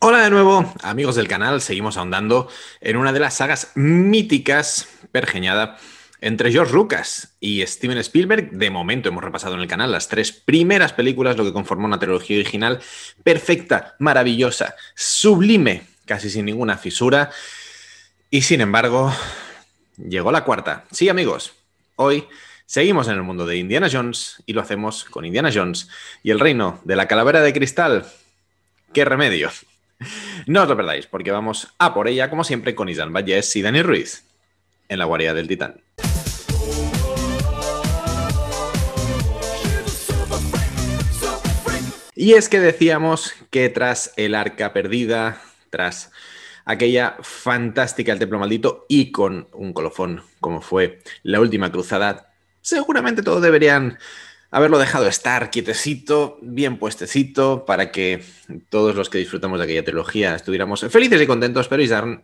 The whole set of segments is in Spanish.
Hola de nuevo, amigos del canal. Seguimos ahondando en una de las sagas míticas pergeñada entre George Lucas y Steven Spielberg. De momento hemos repasado en el canal las tres primeras películas, lo que conformó una trilogía original perfecta, maravillosa, sublime, casi sin ninguna fisura. Y sin embargo, llegó la cuarta. Sí, amigos, hoy seguimos en el mundo de Indiana Jones y lo hacemos con Indiana Jones y el reino de la calavera de cristal. ¡Qué remedio! No os lo perdáis, porque vamos a por ella, como siempre, con Isan Valles y Dani Ruiz en la guarida del Titán. Y es que decíamos que tras el arca perdida, tras aquella fantástica El Templo Maldito y con un colofón como fue la última cruzada, seguramente todos deberían haberlo dejado estar quietecito, bien puestecito, para que todos los que disfrutamos de aquella trilogía estuviéramos felices y contentos, pero Isarn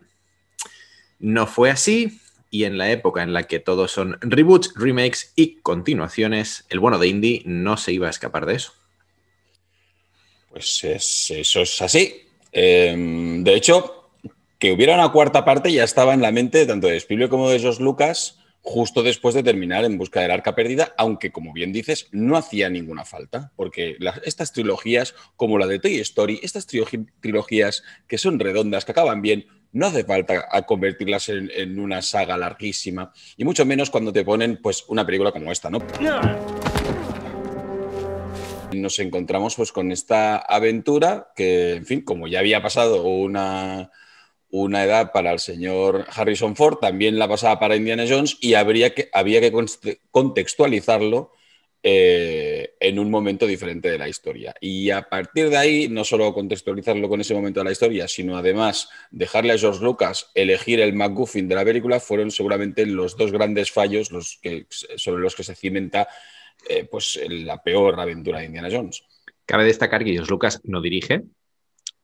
no fue así. Y en la época en la que todos son reboots, remakes y continuaciones, el bueno de Indy no se iba a escapar de eso. Pues eso es así. Em, de hecho, que hubiera una cuarta parte ya estaba en la mente tanto de Spielberg como de George Lucas justo después de terminar en busca del arca perdida, aunque como bien dices, no hacía ninguna falta, porque estas trilogías, como la de Toy Story, estas trilogías que son redondas, que acaban bien, no hace falta convertirlas en, en una saga larguísima, y mucho menos cuando te ponen pues, una película como esta, ¿no? Nos encontramos pues, con esta aventura que, en fin, como ya había pasado una una edad para el señor Harrison Ford, también la pasaba para Indiana Jones y habría que, había que contextualizarlo eh, en un momento diferente de la historia. Y a partir de ahí, no solo contextualizarlo con ese momento de la historia, sino además dejarle a George Lucas elegir el MacGuffin de la película, fueron seguramente los dos grandes fallos los que, sobre los que se cimenta eh, pues, la peor aventura de Indiana Jones. Cabe destacar que George Lucas no dirige,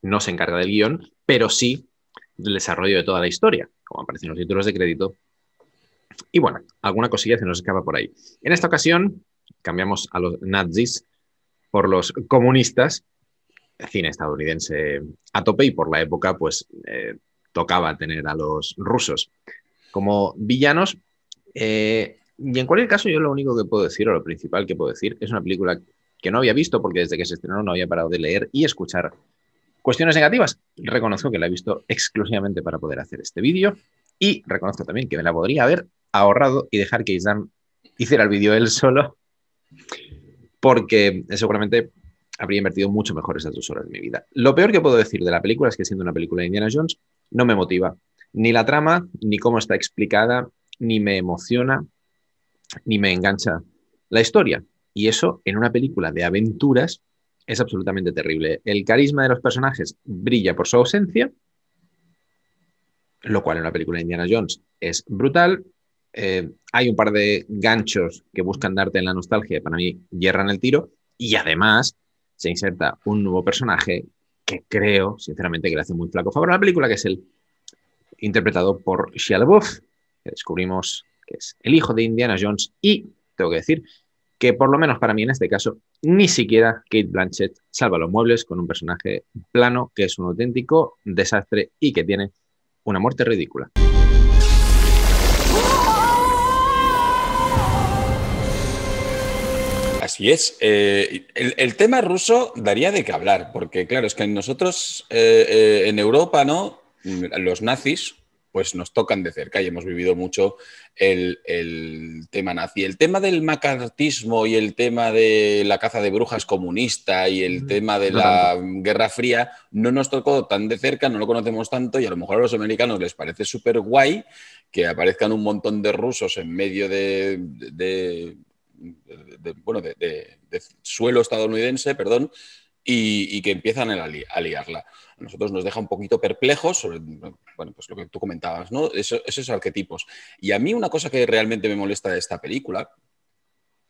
no se encarga del guión, pero sí desarrollo de toda la historia, como aparecen los títulos de crédito. Y bueno, alguna cosilla se nos escapa por ahí. En esta ocasión cambiamos a los nazis por los comunistas, cine estadounidense a tope y por la época pues eh, tocaba tener a los rusos como villanos. Eh, y en cualquier caso yo lo único que puedo decir o lo principal que puedo decir es una película que no había visto porque desde que se estrenó no había parado de leer y escuchar Cuestiones negativas. Reconozco que la he visto exclusivamente para poder hacer este vídeo y reconozco también que me la podría haber ahorrado y dejar que Islam hiciera el vídeo él solo porque seguramente habría invertido mucho mejor esas dos horas de mi vida. Lo peor que puedo decir de la película es que siendo una película de Indiana Jones no me motiva ni la trama, ni cómo está explicada, ni me emociona, ni me engancha la historia. Y eso en una película de aventuras es absolutamente terrible. El carisma de los personajes brilla por su ausencia, lo cual en la película de Indiana Jones es brutal. Eh, hay un par de ganchos que buscan darte en la nostalgia para mí hierran el tiro. Y además se inserta un nuevo personaje que creo, sinceramente, que le hace muy flaco favor a la película, que es el interpretado por Shia LaBeouf, que descubrimos que es el hijo de Indiana Jones y, tengo que decir, que por lo menos para mí en este caso, ni siquiera Kate Blanchett salva los muebles con un personaje plano que es un auténtico desastre y que tiene una muerte ridícula. Así es. Eh, el, tema ruso daría de qué hablar, porque claro, es que nosotros eh, eh, en Europa, ¿no? Los nazis, pues nos tocan de cerca y hemos vivido mucho el, tema nazi. El tema del macartismo y el tema de la caza de brujas comunista y el mm. tema de la Guerra Fría no nos tocó tan de cerca, no lo conocemos tanto y a lo mejor a los americanos les parece súper guay que aparezcan un montón de rusos en medio de, de bueno, de suelo estadounidense, perdón, y, que empiezan a, liarla. A nosotros nos deja un poquito perplejos sobre, pues lo que tú comentabas, ¿no? esos arquetipos. Y a mí una cosa que realmente me molesta de esta película,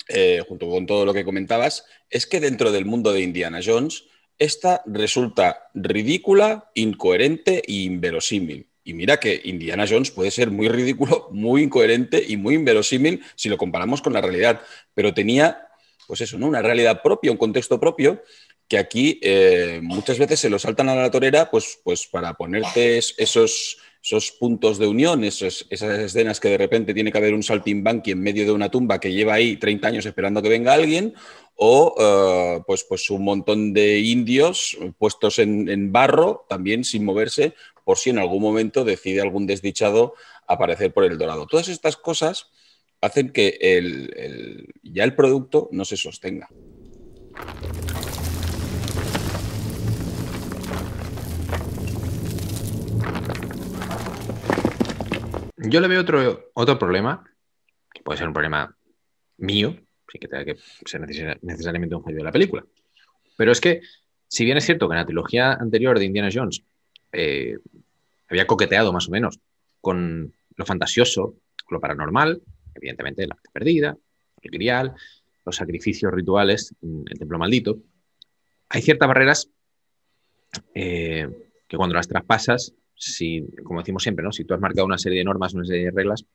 eh, junto con todo lo que comentabas, es que dentro del mundo de Indiana Jones, esta resulta ridícula, incoherente e inverosímil. Y mira que Indiana Jones puede ser muy ridículo, muy incoherente y muy inverosímil si lo comparamos con la realidad, pero tenía, pues eso, ¿no? una realidad propia, un contexto propio que aquí eh, muchas veces se lo saltan a la torera pues, pues para ponerte esos, esos puntos de unión, esas escenas que de repente tiene que haber un saltimbanqui en medio de una tumba que lleva ahí 30 años esperando que venga alguien, o eh, pues, pues un montón de indios puestos en, barro, también sin moverse, por si en algún momento decide algún desdichado aparecer por el dorado. Todas estas cosas hacen que ya el producto no se sostenga. Yo le veo otro, otro problema, que puede ser un problema mío, sin que tenga que ser necesariamente un fallo de la película. Pero es que, si bien es cierto que en la trilogía anterior de Indiana Jones eh, había coqueteado más o menos con lo fantasioso, lo paranormal, evidentemente la perdida, el grial, los sacrificios rituales, el templo maldito, hay ciertas barreras eh, que cuando las traspasas como decimos siempre, ¿no? si tú has marcado una serie de normas, una serie de reglas,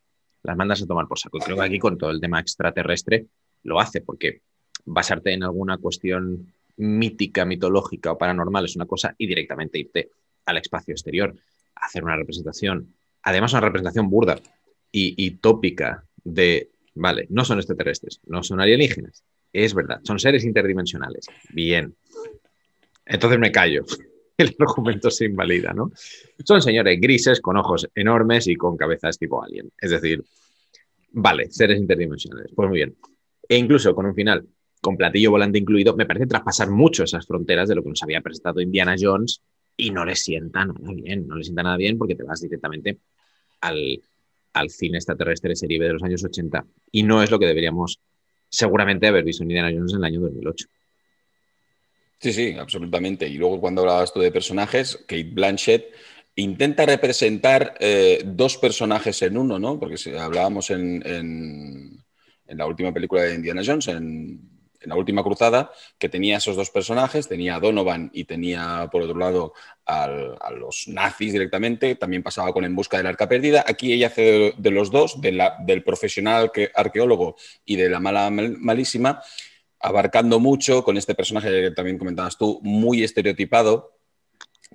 las mandas a tomar por saco. creo que aquí con todo el tema extraterrestre lo hace, porque basarte en alguna cuestión mítica, mitológica o paranormal es una cosa y directamente irte al espacio exterior, hacer una representación, además una representación burda y tópica de, vale, no son extraterrestres, no son alienígenas, es verdad, son seres interdimensionales, bien. Entonces me callo. el documento se invalida, ¿no? Son señores grises con ojos enormes y con cabezas tipo alien. Es decir, vale, seres interdimensionales. Pues muy bien. E incluso con un final con platillo volante incluido, me parece traspasar mucho esas fronteras de lo que nos había presentado Indiana Jones y no le sienta nada bien, no le sienta nada bien porque te vas directamente al, al cine extraterrestre serie B de los años 80 y no es lo que deberíamos seguramente haber visto en Indiana Jones en el año 2008. Sí, sí, absolutamente. Y luego cuando hablabas tú de personajes, Kate Blanchett intenta representar eh, dos personajes en uno, ¿no? Porque si hablábamos en, la última película de Indiana Jones, en, la última cruzada, que tenía esos dos personajes, tenía a Donovan y tenía, por otro lado, a los nazis directamente, también pasaba con En Busca del Arca Perdida. Aquí ella hace de, los dos, del profesional arqueólogo y de la mala malísima abarcando mucho con este personaje que también comentabas tú, muy estereotipado,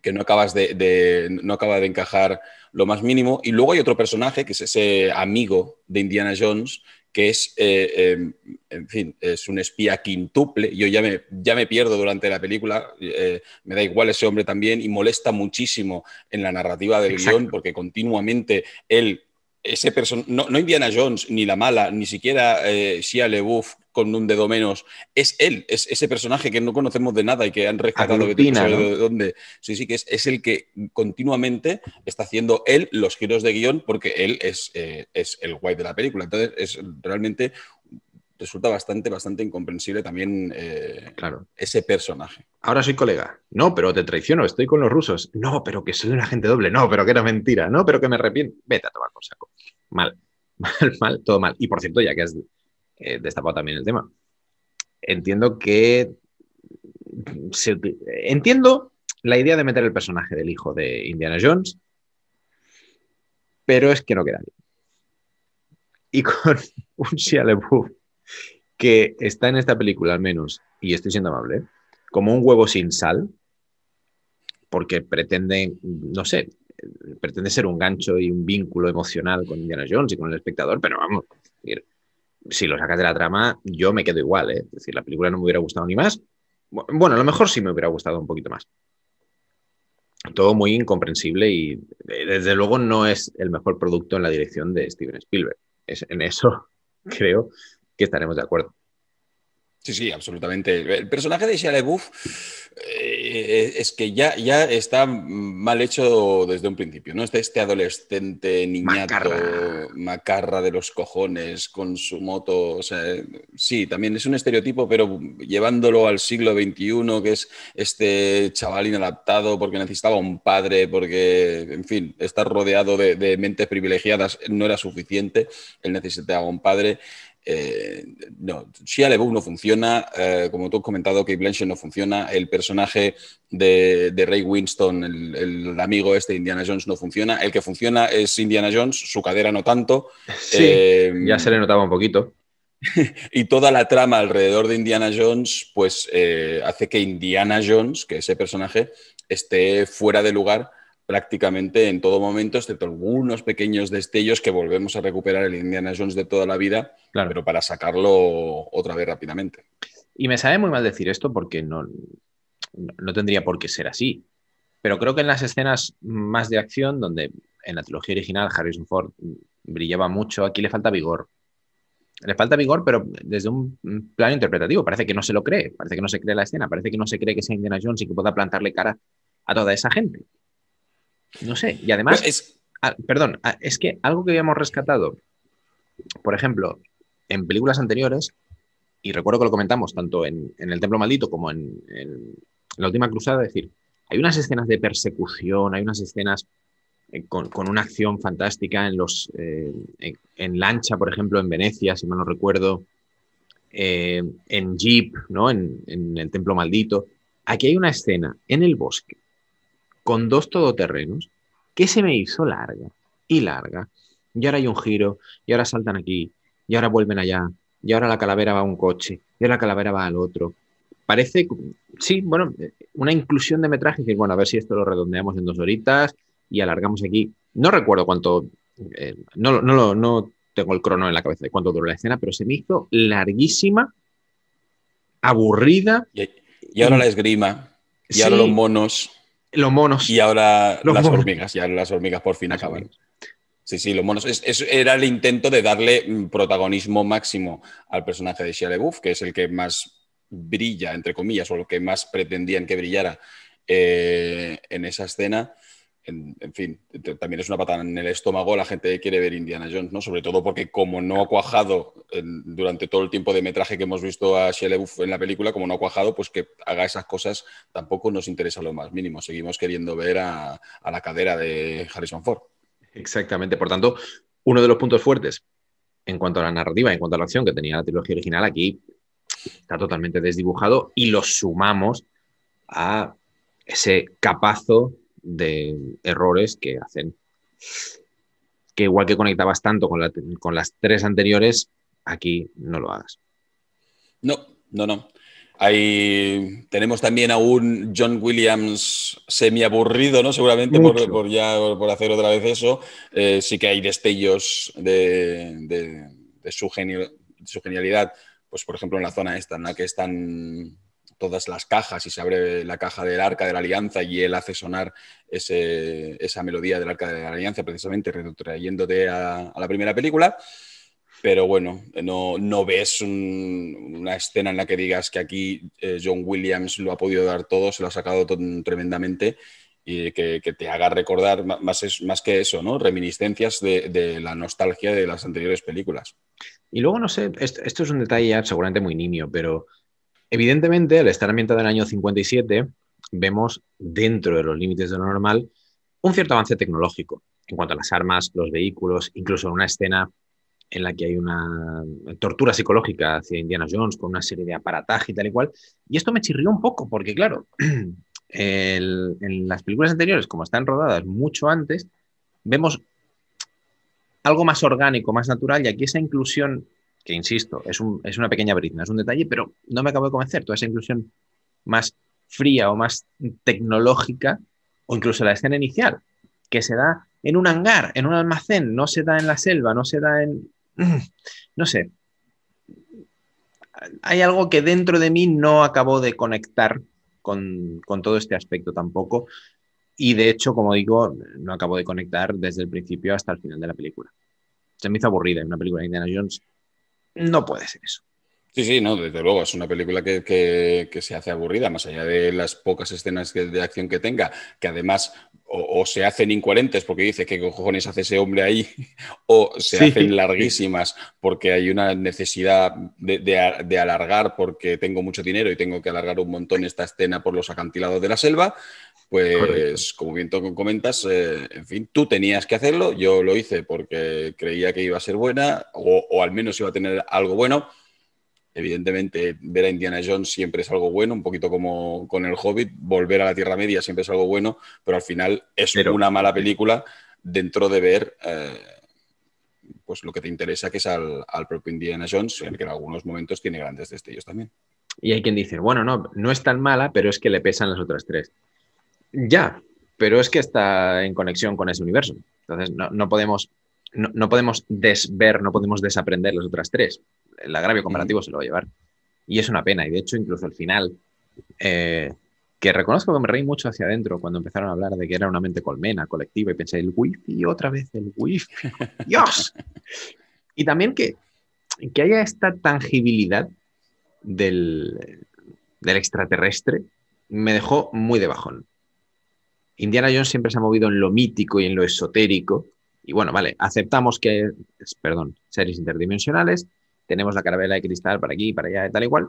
que no, acabas de, no acaba de encajar lo más mínimo. Y luego hay otro personaje, que es ese amigo de Indiana Jones, que es, eh, eh, en fin, es un espía quintuple. Yo ya me, ya me pierdo durante la película, eh, me da igual ese hombre también y molesta muchísimo en la narrativa del Exacto. guión porque continuamente él ese personaje no, Indiana Jones, ni la mala, ni siquiera eh, Shia LeBouf con un dedo menos, es él, es ese personaje que no conocemos de nada y que han rescatado de dónde. Sí, sí, que es, el que continuamente está haciendo él los giros de guión porque él es, eh, es el guay de la película. Entonces, es realmente resulta bastante, bastante incomprensible también eh, ese personaje. Ahora soy colega. No, pero te traiciono, estoy con los rusos. No, pero que soy un agente doble. No, pero que era mentira. No, pero que me arrepiento. Vete a tomar por saco. Mal, mal, mal, todo mal. Y por cierto, ya que has eh, destapado también el tema. Entiendo que. entiendo la idea de meter el personaje del hijo de Indiana Jones, pero es que no queda bien. Y con un Shia LaBeouf que está en esta película, al menos, y estoy siendo amable, como un huevo sin sal, porque pretende, no sé, pretende ser un gancho y un vínculo emocional con Indiana Jones y con el espectador, pero vamos, si lo sacas de la trama, yo me quedo igual. ¿eh? Es decir, la película no me hubiera gustado ni más. Bueno, a lo mejor sí me hubiera gustado un poquito más. Todo muy incomprensible y desde luego no es el mejor producto en la dirección de Steven Spielberg. Es, en eso creo que estaremos de acuerdo. Sí, sí, absolutamente. El personaje de Shia LaBeouf eh, eh, es que ya, ya está mal hecho desde un principio, ¿no? Este, este adolescente niñato macarra. de los cojones con su moto, sí, también es un estereotipo, pero llevándolo al siglo XXI, que es este chaval inadaptado porque necesitaba un padre, porque, en fin, estar rodeado de, de mentes privilegiadas no era suficiente, él necesitaba un padre. Eh, no, Shia LeBeouf no funciona, eh, como tú has comentado, que Blanchett no funciona, el personaje de, Ray Winston, el, amigo este de Indiana Jones, no funciona, el que funciona es Indiana Jones, su cadera no tanto. Sí, eh, ya se le notaba un poquito. y toda la trama alrededor de Indiana Jones, pues hace que Indiana Jones, que ese personaje, esté fuera de lugar prácticamente en todo momento, excepto algunos pequeños destellos que volvemos a recuperar el Indiana Jones de toda la vida, pero para sacarlo otra vez rápidamente. Y me sabe muy mal decir esto porque no, no tendría por qué ser así. Pero creo que en las escenas más de acción, donde en la trilogía original Harrison Ford brillaba mucho, aquí le falta vigor. Le falta vigor, pero desde un plano interpretativo. Parece que no se lo cree, parece que no se cree la escena, parece que no se cree que sea Indiana Jones y que pueda plantarle cara a toda esa gente. No sé, y además, pues es... perdón, es que algo que habíamos rescatado, por ejemplo, en películas anteriores, y recuerdo que lo comentamos tanto en, El Templo Maldito como en, La Última Cruzada, es decir, hay unas escenas de persecución, hay unas escenas eh, con, una acción fantástica en los eh, en, lancha, por ejemplo, en Venecia, si mal no recuerdo, eh, en Jeep, ¿no? En, El Templo Maldito. Aquí hay una escena en el bosque con dos todoterrenos, que se me hizo larga y larga. Y ahora hay un giro, y ahora saltan aquí, y ahora vuelven allá, y ahora la calavera va a un coche, y ahora la calavera va al otro. Parece, sí, bueno, una inclusión de metraje, que bueno, a ver si esto lo redondeamos en dos horitas y alargamos aquí. No recuerdo cuánto, eh, no, no, no tengo el crono en la cabeza de cuánto duró la escena, pero se me hizo larguísima, aburrida. Y, ahora la esgrima, y ahora los monos. Los monos. Y ahora las hormigas, ya las hormigas por fin acaban. Sí, sí, los monos. era el intento de darle mm, protagonismo máximo al personaje de Shia LeBouf, que es el que más brilla, entre comillas, o lo que más pretendían que brillara eh, en esa escena en, fin, también es una patada en el estómago, la gente quiere ver Indiana Jones, ¿no? Sobre todo porque como no ha cuajado durante todo el tiempo de metraje que hemos visto a Shelley en la película, como no ha cuajado, pues que haga esas cosas tampoco nos interesa lo más mínimo. Seguimos queriendo ver a, a la cadera de Harrison Ford. Exactamente, por tanto, uno de los puntos fuertes en cuanto a la narrativa, en cuanto a la acción que tenía la trilogía original, aquí está totalmente desdibujado y lo sumamos a ese capazo de errores que hacen. Que igual que conectabas tanto con, las tres anteriores, aquí no lo hagas. No, no, no. Ahí tenemos también a un John Williams semiaburrido, ¿no? Seguramente por, ya por hacer otra vez eso. Eh, sí que hay destellos de, su, genio, su, genialidad. Pues, por ejemplo, en la zona esta, en la que están todas las cajas y se abre la caja del Arca de la Alianza y él hace sonar esa melodía del Arca de la Alianza precisamente retrotrayéndote a, la primera película. Pero bueno, no, no ves una escena en la que digas que aquí eh, John Williams lo ha podido dar todo, se lo ha sacado tremendamente y que, te haga recordar más, más que eso, ¿no? Reminiscencias de, la nostalgia de las anteriores películas. Y luego, no sé, esto, es un detalle seguramente muy nimio, pero Evidentemente, al estar ambientado en el año 57, vemos dentro de los límites de lo normal un cierto avance tecnológico en cuanto a las armas, los vehículos, incluso en una escena en la que hay una tortura psicológica hacia Indiana Jones con una serie de aparataje y tal y cual. Y esto me chirrió un poco, porque claro, en las películas anteriores, como están rodadas mucho antes, vemos algo más orgánico, más natural, y aquí esa inclusión que insisto, es, una pequeña brizna, es un detalle, pero no me acabo de convencer. Toda esa inclusión más fría o más tecnológica, o incluso la escena inicial, que se da en un hangar, en un almacén, no se da en la selva, no se da en... no sé. Hay algo que dentro de mí no acabo de conectar con, con todo este aspecto tampoco. Y de hecho, como digo, no acabo de conectar desde el principio hasta el final de la película. Se me hizo aburrida en una película de Indiana Jones no puede ser eso. Sí, sí, no, desde luego, es una película que, se hace aburrida, más allá de las pocas escenas de acción que tenga, que además o, se hacen incoherentes porque dice que cojones hace ese hombre ahí, o se hacen larguísimas porque hay una necesidad de, alargar porque tengo mucho dinero y tengo que alargar un montón esta escena por los acantilados de la selva, pues, como bien comentas, eh, en fin, tú tenías que hacerlo, yo lo hice porque creía que iba a ser buena o, al menos iba a tener algo bueno. Evidentemente, ver a Indiana Jones siempre es algo bueno, un poquito como con el Hobbit, volver a la Tierra Media siempre es algo bueno, pero al final es una mala película dentro de ver eh, pues lo que te interesa, que es al, propio Indiana Jones, que en algunos momentos tiene grandes destellos también. Y hay quien dice, bueno, no, no es tan mala, pero es que le pesan las otras tres. Ya, pero es que está en conexión con ese universo. Entonces no, podemos, no, podemos desver, no podemos desaprender las otras tres. El agravio comparativo se lo va a llevar. Y es una pena. Y de hecho, incluso el final, eh, que reconozco que me reí mucho hacia adentro cuando empezaron a hablar de que era una mente colmena, colectiva, y pensé, el wifi, otra vez el wifi. ¡Dios! y también que, que haya esta tangibilidad del, del extraterrestre me dejó muy de bajón. Indiana Jones siempre se ha movido en lo mítico y en lo esotérico. Y bueno, vale, aceptamos que, perdón, series interdimensionales, tenemos la carabela de cristal para aquí, para allá, tal igual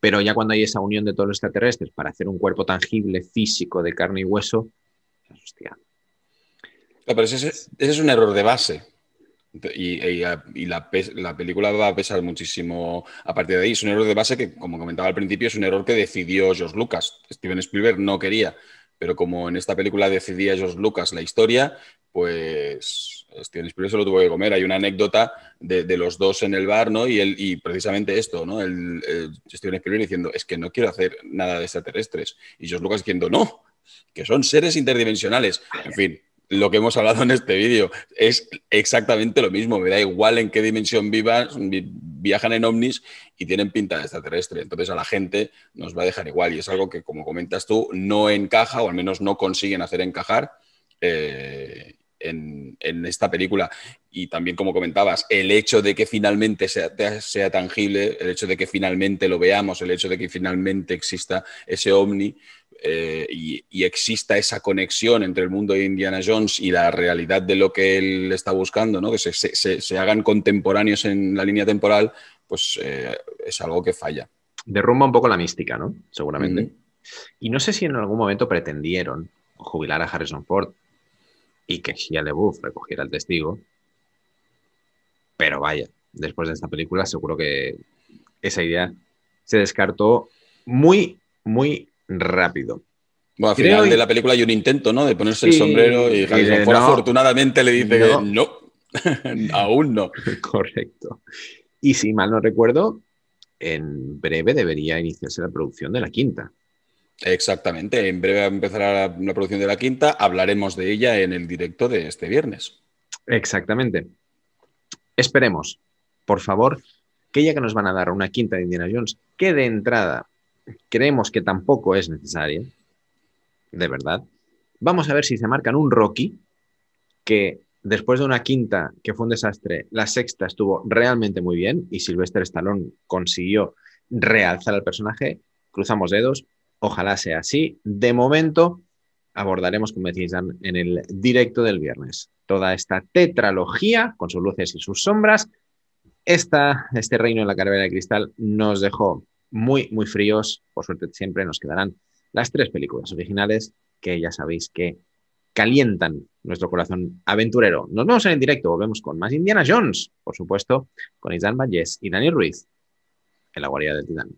pero ya cuando hay esa unión de todos los extraterrestres para hacer un cuerpo tangible, físico, de carne y hueso, hostia. pero ese, es un error de base. Y, la, la, película va a pesar muchísimo a partir de ahí. Es un error de base que, como comentaba al principio, es un error que decidió George Lucas. Steven Spielberg no quería pero como en esta película decidía George Lucas la historia, pues Steven Spielberg se lo tuvo que comer. Hay una anécdota de, los dos en el bar, ¿no? Y, él, y precisamente esto, ¿no? El, Steven Spielberg diciendo, es que no quiero hacer nada de extraterrestres. Y George Lucas diciendo, no, que son seres interdimensionales. En fin, lo que hemos hablado en este vídeo. Es exactamente lo mismo. Me da igual en qué dimensión vivas, viajan en ovnis y tienen pinta de extraterrestre. Entonces a la gente nos va a dejar igual. Y es algo que, como comentas tú, no encaja o al menos no consiguen hacer encajar. Eh, en, esta película. Y también, como comentabas, el hecho de que finalmente sea, sea tangible, el hecho de que finalmente lo veamos, el hecho de que finalmente exista ese ovni, eh, y, exista esa conexión entre el mundo de Indiana Jones y la realidad de lo que él está buscando, ¿no? que se, hagan contemporáneos en la línea temporal, pues eh, es algo que falla. Derrumba un poco la mística, ¿no? Seguramente. Y no sé si en algún momento pretendieron jubilar a Harrison Ford y que Shia LeBouf recogiera el testigo, pero vaya, después de esta película seguro que esa idea se descartó muy, muy rápido. Bueno, al final de la película hay un intento, ¿no? De ponerse el sombrero y afortunadamente le dice no, que no, aún no. Correcto. Y si mal no recuerdo, en breve debería iniciarse la producción de la quinta. Exactamente, en breve empezará la, la producción de la quinta, hablaremos de ella en el directo de este viernes. Exactamente. Esperemos, por favor, que ya que nos van a dar una quinta de Indiana Jones, que de entrada creemos que tampoco es necesario, de verdad. Vamos a ver si se marcan un Rocky, que después de una quinta que fue un desastre, la sexta estuvo realmente muy bien y Sylvester Stallone consiguió realzar al personaje. Cruzamos dedos, ojalá sea así. De momento abordaremos, como decís en el directo del viernes, toda esta tetralogía con sus luces y sus sombras. este reino en la carrera de cristal nos dejó muy, muy fríos. Por suerte siempre nos quedarán las tres películas originales que ya sabéis que calientan nuestro corazón aventurero. Nos vemos en el directo, volvemos con más Indiana Jones, por supuesto, con Isan Valles y Daniel Ruiz en la Guardia del titán.